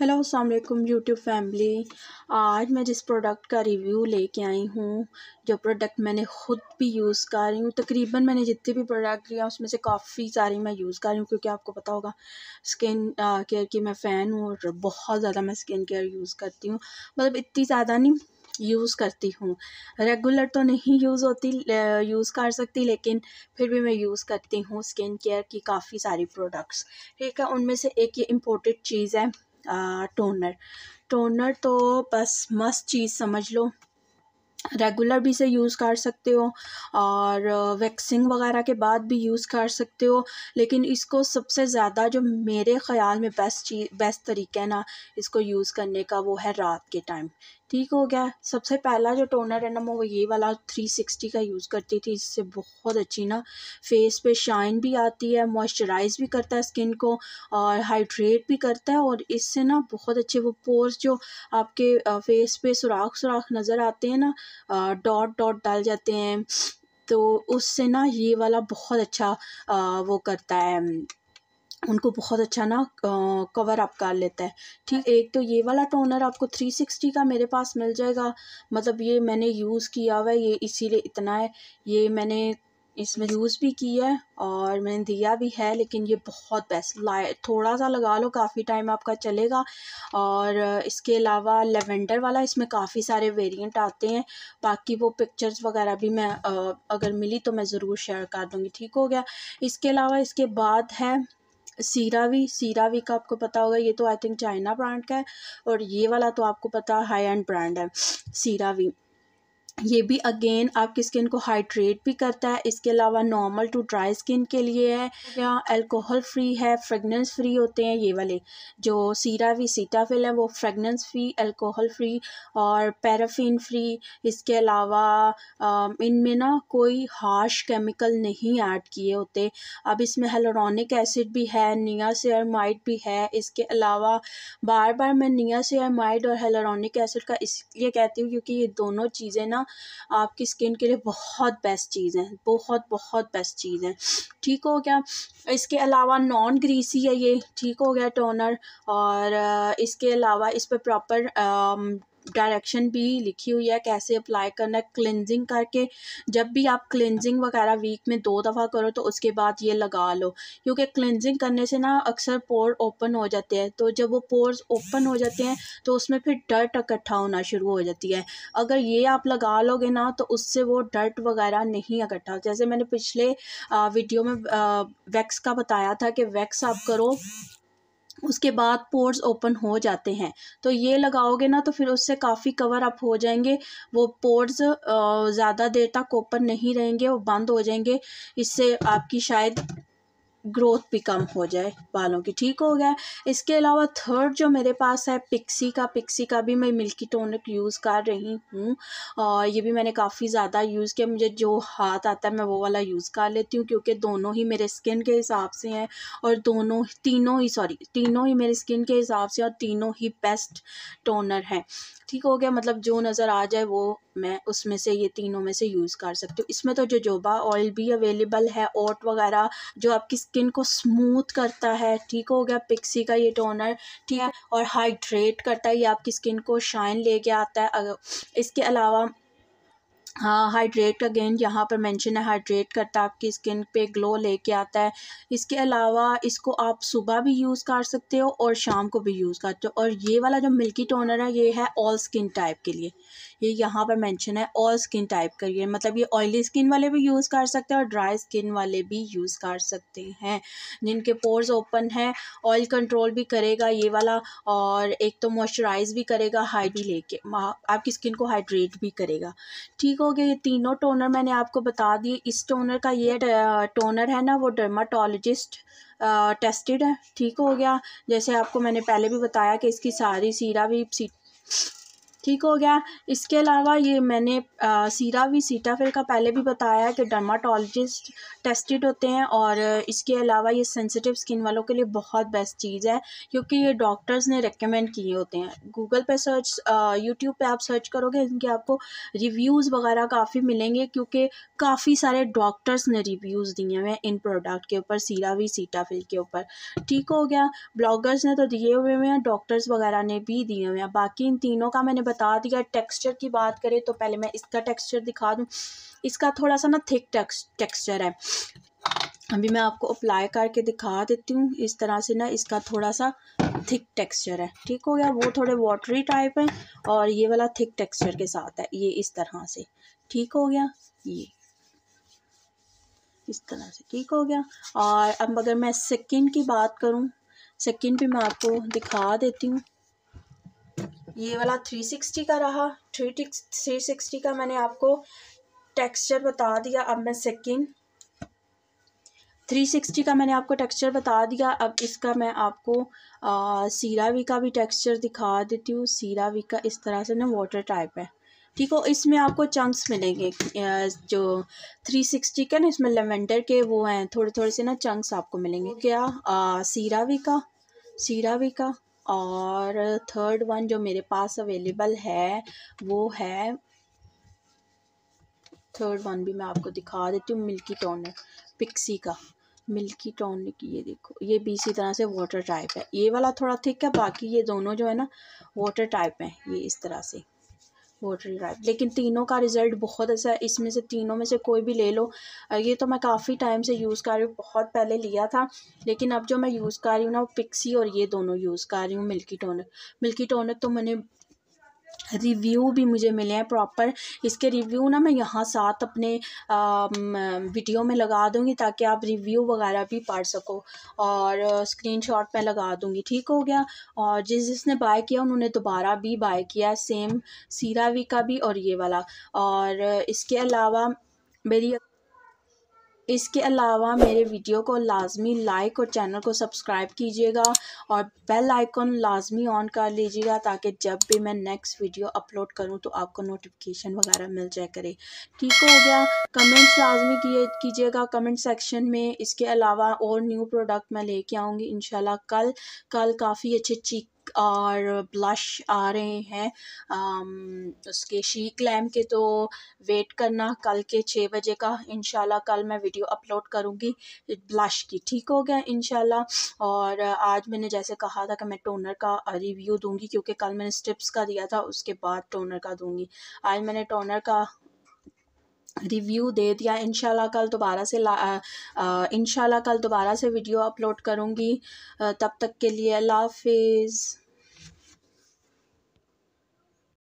hello अलैक्म YouTube family आज मैं जिस प्रोडक्ट का रिव्यू लेके आई हूँ जो प्रोडक्ट मैंने ख़ुद भी यूज़ कर रही हूँ तकरीबन मैंने जितने भी प्रोडक्ट लिया उसमें से काफ़ी सारी मैं यूज़ कर रही हूँ क्योंकि आपको पता होगा स्किन केयर की मैं फ़ैन हूँ और बहुत ज़्यादा मैं स्किन केयर यूज़ करती हूँ मतलब इतनी ज़्यादा नहीं यूज़ करती हूँ रेगुलर तो नहीं यूज़ होती यूज़ कर सकती लेकिन फिर भी मैं यूज़ करती हूँ स्किन केयर की काफ़ी सारी प्रोडक्ट्स ठीक है उनमें से एक ये इम्पोर्टेड चीज़ है टोनर टोनर तो बस मस्त चीज़ समझ लो रेगुलर भी इसे यूज़ कर सकते हो और वैक्सिंग वगैरह के बाद भी यूज़ कर सकते हो लेकिन इसको सबसे ज़्यादा जो मेरे ख्याल में बेस्ट चीज़ बेस्ट तरीका है ना इसको यूज़ करने का वो है रात के टाइम ठीक हो गया सबसे पहला जो टोनर है ना मैं वो ये वाला थ्री सिक्सटी का यूज़ करती थी इससे बहुत अच्छी ना फेस पे शाइन भी आती है मॉइस्चराइज भी करता है स्किन को और हाइड्रेट भी करता है और इससे ना बहुत अच्छे वो पोर्स जो आपके फेस पे सुराख सुराख नज़र आते हैं ना डॉट डॉट डाल जाते हैं तो उससे ना ये वाला बहुत अच्छा आ, वो करता है उनको बहुत अच्छा ना कवर अप कर लेता है ठीक एक तो ये वाला टोनर आपको थ्री सिक्सटी का मेरे पास मिल जाएगा मतलब ये मैंने यूज़ किया हुआ है ये इसीलिए इतना है ये मैंने इसमें यूज़ भी किया है और मैंने दिया भी है लेकिन ये बहुत बेस्ट लाए थोड़ा सा लगा लो काफ़ी टाइम आपका चलेगा और इसके अलावा लेवेंडर वाला इसमें काफ़ी सारे वेरिएंट आते हैं बाकी वो पिक्चर्स वगैरह भी मैं अगर मिली तो मैं ज़रूर शेयर कर दूँगी ठीक हो गया इसके अलावा इसके बाद है सीरावी सीरावी का आपको पता होगा ये तो आई थिंक चाइना ब्रांड का है और ये वाला तो आपको पता हाई एंड ब्रांड है सीरावी ये भी अगेन आपकी स्किन को हाइड्रेट भी करता है इसके अलावा नॉर्मल टू ड्राई स्किन के लिए है या अल्कोहल फ्री है फ्रेगनेंस फ्री होते हैं ये वाले जो सीरा वी सीटाफिल है वो फ्रेगनेंस फ्री अल्कोहल फ्री और पैराफिन फ्री इसके अलावा इनमें ना कोई हार्श केमिकल नहीं ऐड किए होते अब इसमें हेलोरॉनिक एसिड भी है नियासियामाइड भी है इसके अलावा बार बार मैं नियासियामाइड और हेलोरॉनिक एसिड का इसलिए कहती हूँ क्योंकि ये दोनों चीज़ें ना ना आपकी स्किन के लिए बहुत बेस्ट चीज़ है बहुत बहुत बेस्ट चीज़ है ठीक हो गया इसके अलावा नॉन ग्रीसी है ये ठीक हो गया टोनर और इसके अलावा इस पर प्रॉपर डायरेक्शन भी लिखी हुई है कैसे अप्लाई करना है क्लिनजिंग करके जब भी आप क्लिनजिंग वगैरह वीक में दो दफ़ा करो तो उसके बाद ये लगा लो क्योंकि क्लिनजिंग करने से ना अक्सर पोर ओपन हो जाते हैं तो जब वो पोर्स ओपन हो जाते हैं तो उसमें फिर डर्ट इकट्ठा होना शुरू हो जाती है अगर ये आप लगा लोगे ना तो उससे वो डर्ट वगैरह नहीं इकट्ठा जैसे मैंने पिछले वीडियो में वैक्स का बताया था कि वैक्स आप करो उसके बाद पोर्स ओपन हो जाते हैं तो ये लगाओगे ना तो फिर उससे काफ़ी कवर अप हो जाएंगे वो पोर्स ज़्यादा देर तक ओपन नहीं रहेंगे वो बंद हो जाएंगे इससे आपकी शायद ग्रोथ भी कम हो जाए बालों की ठीक हो गया इसके अलावा थर्ड जो मेरे पास है पिक्सी का पिक्सी का भी मैं मिल्की टोनर यूज़ कर रही हूँ और ये भी मैंने काफ़ी ज़्यादा यूज़ किया मुझे जो हाथ आता है मैं वो वाला यूज़ कर लेती हूँ क्योंकि दोनों ही मेरे स्किन के हिसाब से हैं और दोनों तीनों ही सॉरी तीनों ही मेरे स्किन के हिसाब से और तीनों ही बेस्ट टोनर हैं ठीक हो गया मतलब जो नज़र आ जाए वो मैं उसमें से ये तीनों में से यूज़ कर सकती हूँ इसमें तो जोजोबा ऑयल भी अवेलेबल है ओट वगैरह जो आपकी स्किन को स्मूथ करता है ठीक हो गया पिक्सी का ये टोनर ठीक है और हाइड्रेट करता है ये आपकी स्किन को शाइन लेके आता है अगर इसके अलावा हाँ हाइड्रेट अगेन यहाँ पर मेंशन है हाइड्रेट करता है आपकी स्किन पे ग्लो लेके आता है इसके अलावा इसको आप सुबह भी यूज़ कर सकते हो और शाम को भी यूज़ करते हो और ये वाला जो मिल्की टोनर है ये है ऑल स्किन टाइप के लिए ये यहाँ पर मेंशन है ऑल स्किन टाइप का ये मतलब ये ऑयली स्किन वाले भी यूज़ कर सकते हैं और ड्राई स्किन वाले भी यूज़ कर सकते हैं जिनके पोर्स ओपन है ऑयल कंट्रोल भी करेगा ये वाला और एक तो मॉइस्चराइज भी करेगा हाइड्री लेके आपकी स्किन को हाइड्रेट भी करेगा ठीक हो गया ये तीनों टोनर मैंने आपको बता दिए इस टोनर का ये टोनर है ना वो डर्माटोलोजिस्ट टेस्टेड है ठीक हो गया जैसे आपको मैंने पहले भी बताया कि इसकी सारी सीरा भी सी, ठीक हो गया इसके अलावा ये मैंने सीरा सीरावी सीटाफिल का पहले भी बताया कि डर्माटोलॉजिस्ट टेस्टेड होते हैं और इसके अलावा ये सेंसिटिव स्किन वालों के लिए बहुत बेस्ट चीज़ है क्योंकि ये डॉक्टर्स ने रेकमेंड किए होते हैं गूगल पे सर्च यूट्यूब पे आप सर्च करोगे इनके आपको रिव्यूज़ वगैरह काफ़ी मिलेंगे क्योंकि काफ़ी सारे डॉक्टर्स ने रिव्यूज़ दिए हुए हैं इन प्रोडक्ट के ऊपर सीरावी सीटाफिल के ऊपर ठीक हो गया ब्लॉगर्स ने तो दिए हुए हुए हैं डॉक्टर्स वगैरह ने भी दिए हुए हैं बाकी इन तीनों का मैंने बता दिया टेक्सचर की बात करें तो पहले मैं इसका टेक्सचर दिखा दूँ इसका थोड़ा सा ना थिक टेक्सचर है अभी मैं आपको अप्लाई करके दिखा देती हूँ इस तरह से ना इसका थोड़ा सा थिक टेक्सचर है ठीक हो गया वो थोड़े वाटरी टाइप है और ये वाला थिक टेक्सचर के साथ है ये इस तरह से ठीक हो गया ये इस तरह से ठीक हो गया और अब अगर मैं सेकंड की बात करूँ सेकंड भी मैं आपको दिखा देती हूँ ये वाला थ्री सिक्सटी का रहा थ्री थ्री सिक्सटी का मैंने आपको टेक्सचर बता दिया अब मैं सेकेंड थ्री सिक्सटी का मैंने आपको टेक्सचर बता दिया अब इसका मैं आपको आ, सीरावी का भी टेक्सचर दिखा देती हूँ सीरावी का इस तरह से ना वाटर टाइप है ठीक हो इसमें आपको चंक्स मिलेंगे जो थ्री सिक्सटी के ना इसमें लेवेंडर के वो हैं थोड़े थोड़े से ना चंक्स आपको मिलेंगे क्या सीरावी का सीरावी का और थर्ड वन जो मेरे पास अवेलेबल है वो है थर्ड वन भी मैं आपको दिखा देती हूँ मिल्की टोनर पिक्सी का मिल्की की ये देखो ये भी इसी तरह से वाटर टाइप है ये वाला थोड़ा थिक है बाकी ये दोनों जो है ना वाटर टाइप है ये इस तरह से पोट्री राइप लेकिन तीनों का रिज़ल्ट बहुत अच्छा है इसमें से तीनों में से कोई भी ले लो ये तो मैं काफ़ी टाइम से यूज़ कर रही हूँ बहुत पहले लिया था लेकिन अब जो मैं यूज़ कर रही हूँ ना वो पिक्सी और ये दोनों यूज़ कर रही हूँ मिल्की टोनक मिल्की टोनक तो मैंने रिव्यू भी मुझे मिले हैं प्रॉपर इसके रिव्यू ना मैं यहाँ साथ अपने वीडियो में लगा दूँगी ताकि आप रिव्यू वगैरह भी पढ़ सको और स्क्रीनशॉट शॉट लगा दूँगी ठीक हो गया और जिस जिसने बाय किया उन्होंने दोबारा भी बाय किया सेम सीरावी का भी और ये वाला और इसके अलावा मेरी इसके अलावा मेरे वीडियो को लाजमी लाइक और चैनल को सब्सक्राइब कीजिएगा और बेल आइकन लाजमी ऑन कर लीजिएगा ताकि जब भी मैं नेक्स्ट वीडियो अपलोड करूं तो आपको नोटिफिकेशन वगैरह मिल जाए करे ठीक हो गया कमेंट्स लाजमी किए कीजिएगा कमेंट सेक्शन में इसके अलावा और न्यू प्रोडक्ट मैं लेके आऊँगी इन कल कल काफ़ी अच्छे चीक और ब्लश आ रहे हैं उसके शी क्लैम के तो वेट करना कल के छः बजे का इनशाला कल मैं वीडियो अपलोड करूँगी ब्लश की ठीक हो गया इन और आज मैंने जैसे कहा था कि मैं टोनर का रिव्यू दूँगी क्योंकि कल मैंने स्ट्रिप्स का दिया था उसके बाद टोनर का दूँगी आज मैंने टोनर का रिव्यू दे दिया इन कल दोबारा से इन कल दोबारा से वीडियो अपलोड करूँगी तब तक के लिए अल्लाह हाफिज़